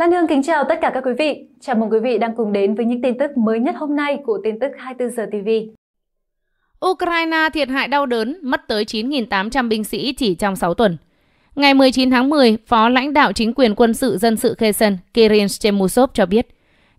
Lan Hương kính chào tất cả các quý vị. Chào mừng quý vị đang cùng đến với những tin tức mới nhất hôm nay của tin tức 24 giờ TV. Ukraine thiệt hại đau đớn, mất tới 9.800 binh sĩ chỉ trong 6 tuần. Ngày 19 tháng 10, Phó lãnh đạo chính quyền quân sự dân sự Kherson Kirin Stemusov cho biết,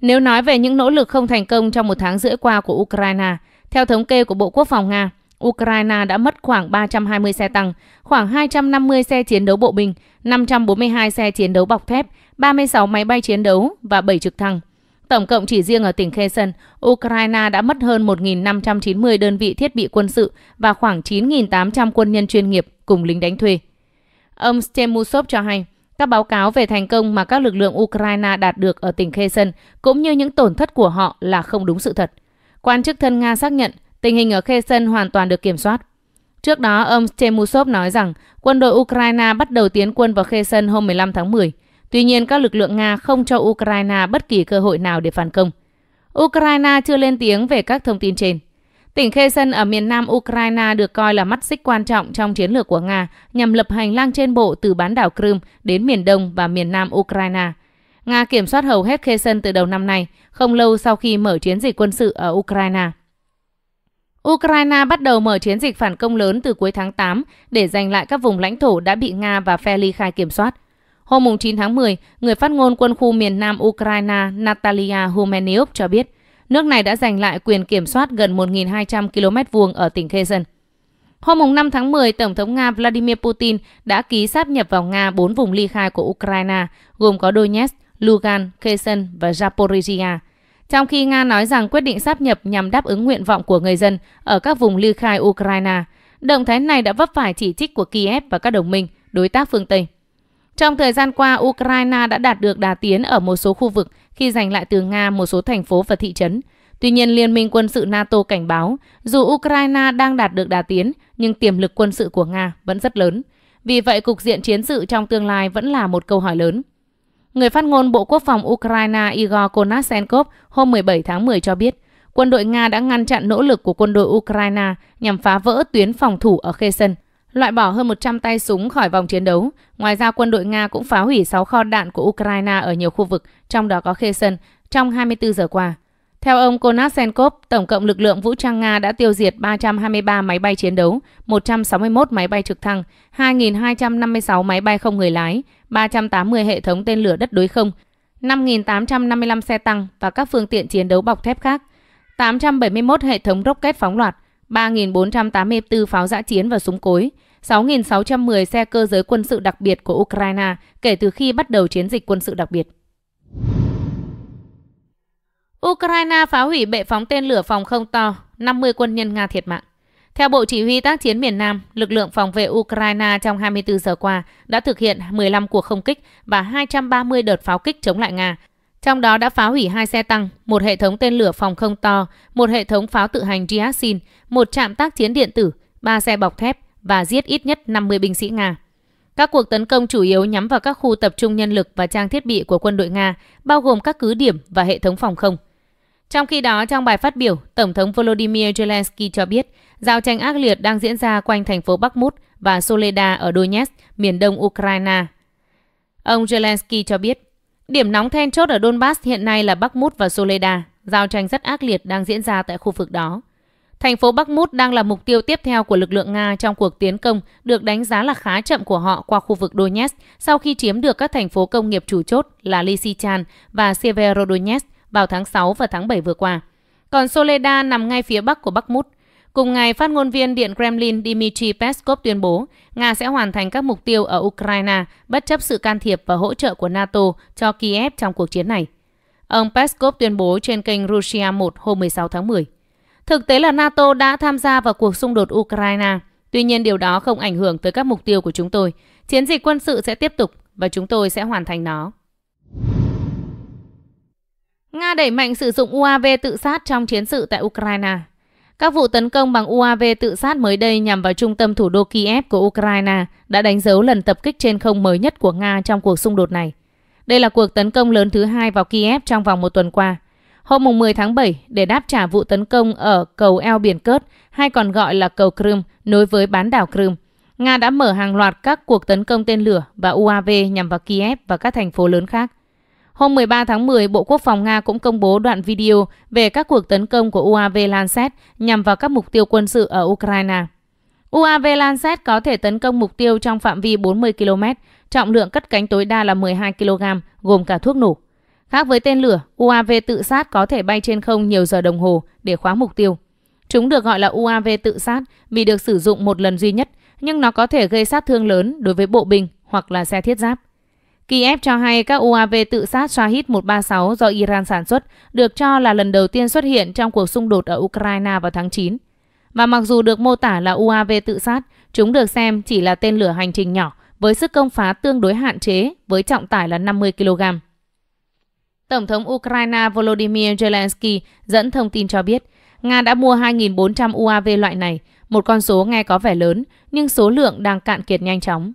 nếu nói về những nỗ lực không thành công trong một tháng rưỡi qua của Ukraine, theo thống kê của Bộ Quốc phòng Nga, Ukraine đã mất khoảng 320 xe tăng, khoảng 250 xe chiến đấu bộ binh, 542 xe chiến đấu bọc thép, 36 máy bay chiến đấu và 7 trực thăng. Tổng cộng chỉ riêng ở tỉnh Kherson, Ukraine đã mất hơn 1.590 đơn vị thiết bị quân sự và khoảng 9.800 quân nhân chuyên nghiệp cùng lính đánh thuê. Ông Stemusov cho hay, các báo cáo về thành công mà các lực lượng Ukraine đạt được ở tỉnh Kherson cũng như những tổn thất của họ là không đúng sự thật. Quan chức thân Nga xác nhận tình hình ở Kherson hoàn toàn được kiểm soát. Trước đó, ông Stemusov nói rằng quân đội Ukraine bắt đầu tiến quân vào Kherson hôm 15 tháng 10. Tuy nhiên, các lực lượng Nga không cho Ukraine bất kỳ cơ hội nào để phản công. Ukraine chưa lên tiếng về các thông tin trên. Tỉnh Kherson ở miền nam Ukraine được coi là mắt xích quan trọng trong chiến lược của Nga nhằm lập hành lang trên bộ từ bán đảo Crimea đến miền đông và miền nam Ukraine. Nga kiểm soát hầu hết Kherson từ đầu năm nay, không lâu sau khi mở chiến dịch quân sự ở Ukraine. Ukraine bắt đầu mở chiến dịch phản công lớn từ cuối tháng 8 để giành lại các vùng lãnh thổ đã bị Nga và phe ly khai kiểm soát. Hôm 9 tháng 10, người phát ngôn quân khu miền Nam Ukraine Natalia Humeniuk cho biết, nước này đã giành lại quyền kiểm soát gần 1.200 km vuông ở tỉnh Kherson. Hôm 5 tháng 10, Tổng thống Nga Vladimir Putin đã ký sáp nhập vào Nga 4 vùng ly khai của Ukraine, gồm có Donetsk, Lugan, Kherson và Zaporizhia – trong khi Nga nói rằng quyết định sáp nhập nhằm đáp ứng nguyện vọng của người dân ở các vùng ly khai Ukraine, động thái này đã vấp phải chỉ trích của Kiev và các đồng minh, đối tác phương Tây. Trong thời gian qua, Ukraine đã đạt được đà tiến ở một số khu vực khi giành lại từ Nga một số thành phố và thị trấn. Tuy nhiên, Liên minh quân sự NATO cảnh báo, dù Ukraine đang đạt được đà tiến, nhưng tiềm lực quân sự của Nga vẫn rất lớn. Vì vậy, cục diện chiến sự trong tương lai vẫn là một câu hỏi lớn. Người phát ngôn Bộ Quốc phòng Ukraine Igor Konashenkov hôm 17 tháng 10 cho biết, quân đội Nga đã ngăn chặn nỗ lực của quân đội Ukraine nhằm phá vỡ tuyến phòng thủ ở Kherson, loại bỏ hơn 100 tay súng khỏi vòng chiến đấu. Ngoài ra, quân đội Nga cũng phá hủy 6 kho đạn của Ukraine ở nhiều khu vực, trong đó có Kherson, trong 24 giờ qua. Theo ông Konashenkov, tổng cộng lực lượng vũ trang Nga đã tiêu diệt 323 máy bay chiến đấu, 161 máy bay trực thăng, 2.256 máy bay không người lái, 380 hệ thống tên lửa đất đối không, 5.855 xe tăng và các phương tiện chiến đấu bọc thép khác, 871 hệ thống rocket phóng loạt, 3.484 pháo giã chiến và súng cối, 6.610 xe cơ giới quân sự đặc biệt của Ukraine kể từ khi bắt đầu chiến dịch quân sự đặc biệt. Ukraine phá hủy bệ phóng tên lửa phòng không to, 50 quân nhân Nga thiệt mạng. Theo Bộ Chỉ huy tác chiến miền Nam, lực lượng phòng vệ Ukraine trong 24 giờ qua đã thực hiện 15 cuộc không kích và 230 đợt pháo kích chống lại Nga, trong đó đã phá hủy hai xe tăng, một hệ thống tên lửa phòng không to, một hệ thống pháo tự hành Ryazin, một trạm tác chiến điện tử, ba xe bọc thép và giết ít nhất 50 binh sĩ Nga. Các cuộc tấn công chủ yếu nhắm vào các khu tập trung nhân lực và trang thiết bị của quân đội Nga, bao gồm các cứ điểm và hệ thống phòng không. Trong khi đó, trong bài phát biểu, Tổng thống Volodymyr Zelensky cho biết giao tranh ác liệt đang diễn ra quanh thành phố Bakhmut và Soleda ở Donetsk, miền đông Ukraine. Ông Zelensky cho biết, điểm nóng then chốt ở Donbass hiện nay là Bakhmut và Soleda. Giao tranh rất ác liệt đang diễn ra tại khu vực đó. Thành phố Bakhmut đang là mục tiêu tiếp theo của lực lượng Nga trong cuộc tiến công được đánh giá là khá chậm của họ qua khu vực Donetsk sau khi chiếm được các thành phố công nghiệp chủ chốt là Lysychansk và Severodonetsk vào tháng 6 và tháng 7 vừa qua. Còn Soleda nằm ngay phía bắc của Bắc Mút. Cùng ngày, phát ngôn viên Điện Kremlin Dmitry Peskov tuyên bố Nga sẽ hoàn thành các mục tiêu ở Ukraine bất chấp sự can thiệp và hỗ trợ của NATO cho Kiev trong cuộc chiến này. Ông Peskov tuyên bố trên kênh Russia 1 hôm 16 tháng 10. Thực tế là NATO đã tham gia vào cuộc xung đột Ukraine. Tuy nhiên điều đó không ảnh hưởng tới các mục tiêu của chúng tôi. Chiến dịch quân sự sẽ tiếp tục và chúng tôi sẽ hoàn thành nó đẩy mạnh sử dụng UAV tự sát trong chiến sự tại Ukraine. Các vụ tấn công bằng UAV tự sát mới đây nhằm vào trung tâm thủ đô Kiev của Ukraine đã đánh dấu lần tập kích trên không mới nhất của Nga trong cuộc xung đột này. Đây là cuộc tấn công lớn thứ hai vào Kiev trong vòng một tuần qua. Hôm 10 tháng 7, để đáp trả vụ tấn công ở cầu eo biển Cớt, hay còn gọi là cầu Crimea, nối với bán đảo Crimea, Nga đã mở hàng loạt các cuộc tấn công tên lửa và UAV nhằm vào Kiev và các thành phố lớn khác. Hôm 13 tháng 10, Bộ Quốc phòng Nga cũng công bố đoạn video về các cuộc tấn công của UAV Lancet nhằm vào các mục tiêu quân sự ở Ukraine. UAV Lancet có thể tấn công mục tiêu trong phạm vi 40 km, trọng lượng cất cánh tối đa là 12 kg, gồm cả thuốc nổ. Khác với tên lửa, UAV tự sát có thể bay trên không nhiều giờ đồng hồ để khóa mục tiêu. Chúng được gọi là UAV tự sát vì được sử dụng một lần duy nhất, nhưng nó có thể gây sát thương lớn đối với bộ binh hoặc là xe thiết giáp. Kiev cho hay các UAV tự sát Shahid-136 do Iran sản xuất được cho là lần đầu tiên xuất hiện trong cuộc xung đột ở Ukraine vào tháng 9. Và mặc dù được mô tả là UAV tự sát, chúng được xem chỉ là tên lửa hành trình nhỏ với sức công phá tương đối hạn chế với trọng tải là 50 kg. Tổng thống Ukraine Volodymyr Zelensky dẫn thông tin cho biết, Nga đã mua 2.400 UAV loại này, một con số nghe có vẻ lớn, nhưng số lượng đang cạn kiệt nhanh chóng.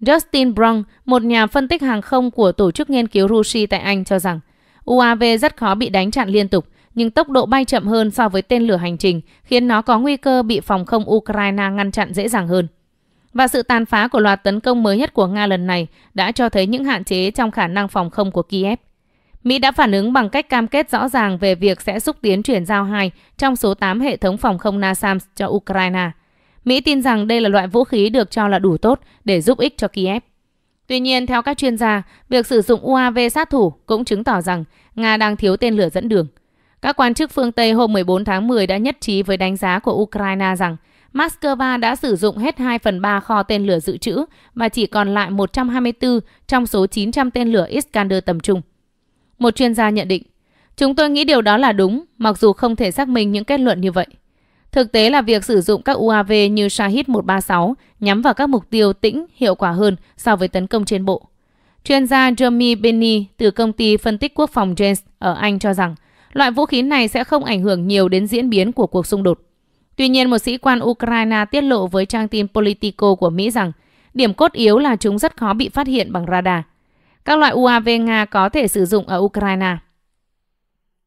Justin Brown, một nhà phân tích hàng không của tổ chức nghiên cứu Rushi tại Anh cho rằng UAV rất khó bị đánh chặn liên tục, nhưng tốc độ bay chậm hơn so với tên lửa hành trình khiến nó có nguy cơ bị phòng không Ukraine ngăn chặn dễ dàng hơn. Và sự tàn phá của loạt tấn công mới nhất của Nga lần này đã cho thấy những hạn chế trong khả năng phòng không của Kiev. Mỹ đã phản ứng bằng cách cam kết rõ ràng về việc sẽ xúc tiến chuyển giao hai trong số 8 hệ thống phòng không NASAMS cho Ukraine – Mỹ tin rằng đây là loại vũ khí được cho là đủ tốt để giúp ích cho Kiev. Tuy nhiên, theo các chuyên gia, việc sử dụng UAV sát thủ cũng chứng tỏ rằng Nga đang thiếu tên lửa dẫn đường. Các quan chức phương Tây hôm 14 tháng 10 đã nhất trí với đánh giá của Ukraine rằng Moscow đã sử dụng hết 2 phần 3 kho tên lửa dự trữ và chỉ còn lại 124 trong số 900 tên lửa Iskander tầm trung. Một chuyên gia nhận định, chúng tôi nghĩ điều đó là đúng, mặc dù không thể xác minh những kết luận như vậy. Thực tế là việc sử dụng các UAV như Shahid-136 nhắm vào các mục tiêu tĩnh hiệu quả hơn so với tấn công trên bộ. Chuyên gia Jeremy Benny từ công ty phân tích quốc phòng James ở Anh cho rằng loại vũ khí này sẽ không ảnh hưởng nhiều đến diễn biến của cuộc xung đột. Tuy nhiên, một sĩ quan Ukraine tiết lộ với trang tin Politico của Mỹ rằng điểm cốt yếu là chúng rất khó bị phát hiện bằng radar. Các loại UAV Nga có thể sử dụng ở Ukraine –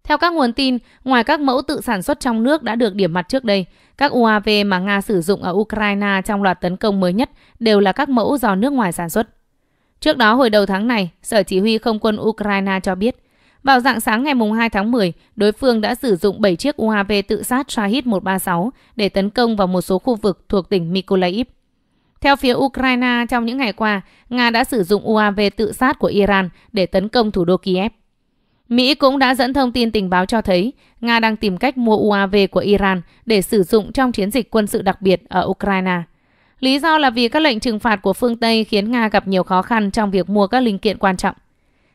theo các nguồn tin, ngoài các mẫu tự sản xuất trong nước đã được điểm mặt trước đây, các UAV mà Nga sử dụng ở Ukraine trong loạt tấn công mới nhất đều là các mẫu do nước ngoài sản xuất. Trước đó hồi đầu tháng này, Sở Chỉ huy Không quân Ukraine cho biết, vào dạng sáng ngày 2 tháng 10, đối phương đã sử dụng 7 chiếc UAV tự sát Shahid-136 để tấn công vào một số khu vực thuộc tỉnh Mykolaiv. Theo phía Ukraine, trong những ngày qua, Nga đã sử dụng UAV tự sát của Iran để tấn công thủ đô Kiev. Mỹ cũng đã dẫn thông tin tình báo cho thấy Nga đang tìm cách mua UAV của Iran để sử dụng trong chiến dịch quân sự đặc biệt ở Ukraine. Lý do là vì các lệnh trừng phạt của phương Tây khiến Nga gặp nhiều khó khăn trong việc mua các linh kiện quan trọng.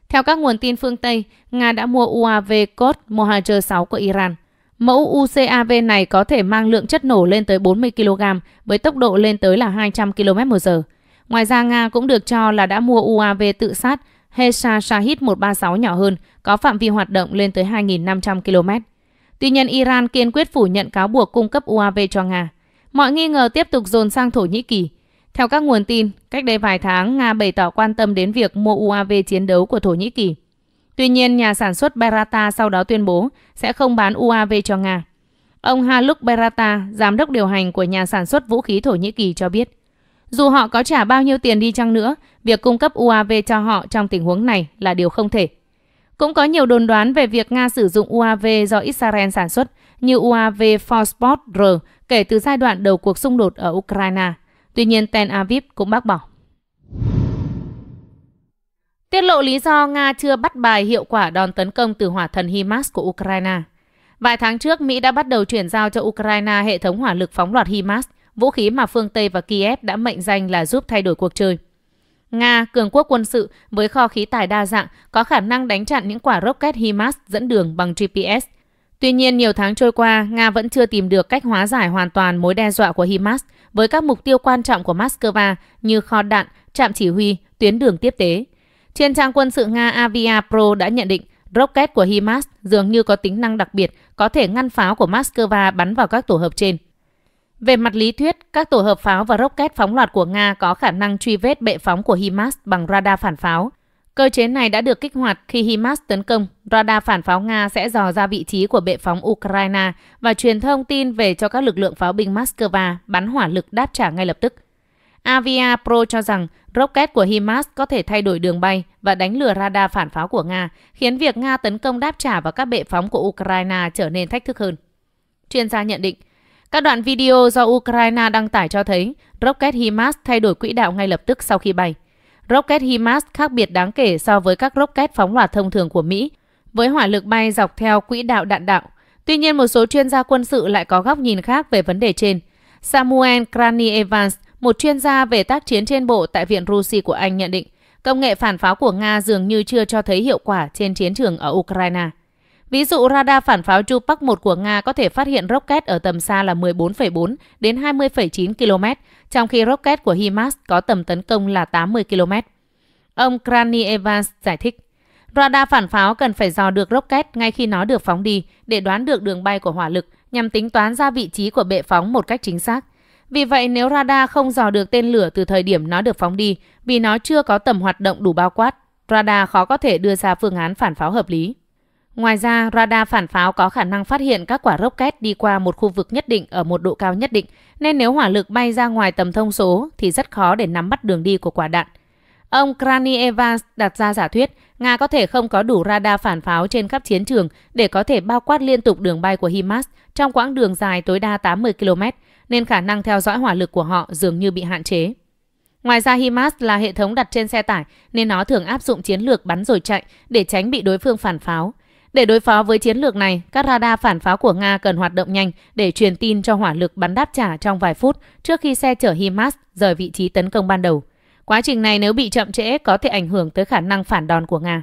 Theo các nguồn tin phương Tây, Nga đã mua UAV Cod Mohajer 6 của Iran. Mẫu UCAV này có thể mang lượng chất nổ lên tới 40 kg với tốc độ lên tới là 200 km h Ngoài ra, Nga cũng được cho là đã mua UAV tự sát Hesa Shahid 136 nhỏ hơn, có phạm vi hoạt động lên tới 2.500 km. Tuy nhiên, Iran kiên quyết phủ nhận cáo buộc cung cấp UAV cho Nga. Mọi nghi ngờ tiếp tục dồn sang Thổ Nhĩ Kỳ. Theo các nguồn tin, cách đây vài tháng, Nga bày tỏ quan tâm đến việc mua UAV chiến đấu của Thổ Nhĩ Kỳ. Tuy nhiên, nhà sản xuất Berata sau đó tuyên bố sẽ không bán UAV cho Nga. Ông Haluk Berata, giám đốc điều hành của nhà sản xuất vũ khí Thổ Nhĩ Kỳ cho biết, dù họ có trả bao nhiêu tiền đi chăng nữa, việc cung cấp UAV cho họ trong tình huống này là điều không thể. Cũng có nhiều đồn đoán về việc Nga sử dụng UAV do Israel sản xuất như UAV Forsport R kể từ giai đoạn đầu cuộc xung đột ở Ukraine. Tuy nhiên, Tel Aviv cũng bác bỏ. Tiết lộ lý do Nga chưa bắt bài hiệu quả đòn tấn công từ hỏa thần HIMARS của Ukraine. Vài tháng trước, Mỹ đã bắt đầu chuyển giao cho Ukraine hệ thống hỏa lực phóng loạt HIMARS vũ khí mà phương Tây và Kiev đã mệnh danh là giúp thay đổi cuộc chơi. Nga, cường quốc quân sự với kho khí tài đa dạng, có khả năng đánh chặn những quả rocket HIMARS dẫn đường bằng GPS. Tuy nhiên, nhiều tháng trôi qua, Nga vẫn chưa tìm được cách hóa giải hoàn toàn mối đe dọa của HIMARS với các mục tiêu quan trọng của Moscow như kho đạn, trạm chỉ huy, tuyến đường tiếp tế. Trên trang quân sự Nga Avia Pro đã nhận định rocket của HIMARS dường như có tính năng đặc biệt có thể ngăn pháo của Moscow bắn vào các tổ hợp trên. Về mặt lý thuyết, các tổ hợp pháo và rocket phóng loạt của Nga có khả năng truy vết bệ phóng của HIMARS bằng radar phản pháo. Cơ chế này đã được kích hoạt khi HIMARS tấn công, radar phản pháo Nga sẽ dò ra vị trí của bệ phóng Ukraine và truyền thông tin về cho các lực lượng pháo binh Moscow bắn hỏa lực đáp trả ngay lập tức. Avia Pro cho rằng rocket của HIMARS có thể thay đổi đường bay và đánh lừa radar phản pháo của Nga, khiến việc Nga tấn công đáp trả vào các bệ phóng của Ukraine trở nên thách thức hơn. Chuyên gia nhận định, các đoạn video do Ukraine đăng tải cho thấy rocket HIMARS thay đổi quỹ đạo ngay lập tức sau khi bay. Rocket HIMARS khác biệt đáng kể so với các rocket phóng loạt thông thường của Mỹ, với hỏa lực bay dọc theo quỹ đạo đạn đạo. Tuy nhiên, một số chuyên gia quân sự lại có góc nhìn khác về vấn đề trên. Samuel Crani Evans, một chuyên gia về tác chiến trên bộ tại Viện Rusi của Anh nhận định, công nghệ phản pháo của Nga dường như chưa cho thấy hiệu quả trên chiến trường ở Ukraine. Ví dụ, radar phản pháo Chupak 1 của Nga có thể phát hiện rocket ở tầm xa là 14,4 đến 20,9 km, trong khi rocket của HIMARS có tầm tấn công là 80 km. Ông Crani Evans giải thích, radar phản pháo cần phải dò được rocket ngay khi nó được phóng đi để đoán được đường bay của hỏa lực nhằm tính toán ra vị trí của bệ phóng một cách chính xác. Vì vậy, nếu radar không dò được tên lửa từ thời điểm nó được phóng đi, vì nó chưa có tầm hoạt động đủ bao quát, radar khó có thể đưa ra phương án phản pháo hợp lý. Ngoài ra, radar phản pháo có khả năng phát hiện các quả rocket đi qua một khu vực nhất định ở một độ cao nhất định, nên nếu hỏa lực bay ra ngoài tầm thông số thì rất khó để nắm bắt đường đi của quả đạn. Ông Kranieva đặt ra giả thuyết Nga có thể không có đủ radar phản pháo trên khắp chiến trường để có thể bao quát liên tục đường bay của HIMARS trong quãng đường dài tối đa 80 km, nên khả năng theo dõi hỏa lực của họ dường như bị hạn chế. Ngoài ra HIMARS là hệ thống đặt trên xe tải nên nó thường áp dụng chiến lược bắn rồi chạy để tránh bị đối phương phản pháo. Để đối phó với chiến lược này, các radar phản pháo của Nga cần hoạt động nhanh để truyền tin cho hỏa lực bắn đáp trả trong vài phút trước khi xe chở HIMARS rời vị trí tấn công ban đầu. Quá trình này nếu bị chậm trễ có thể ảnh hưởng tới khả năng phản đòn của Nga.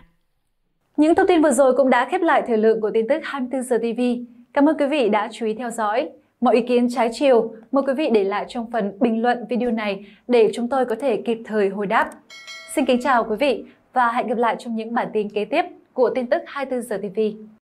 Những thông tin vừa rồi cũng đã khép lại thời lượng của tin tức 24 giờ TV. Cảm ơn quý vị đã chú ý theo dõi. Mọi ý kiến trái chiều, mời quý vị để lại trong phần bình luận video này để chúng tôi có thể kịp thời hồi đáp. Xin kính chào quý vị và hẹn gặp lại trong những bản tin kế tiếp của tin tức 24 giờ TV.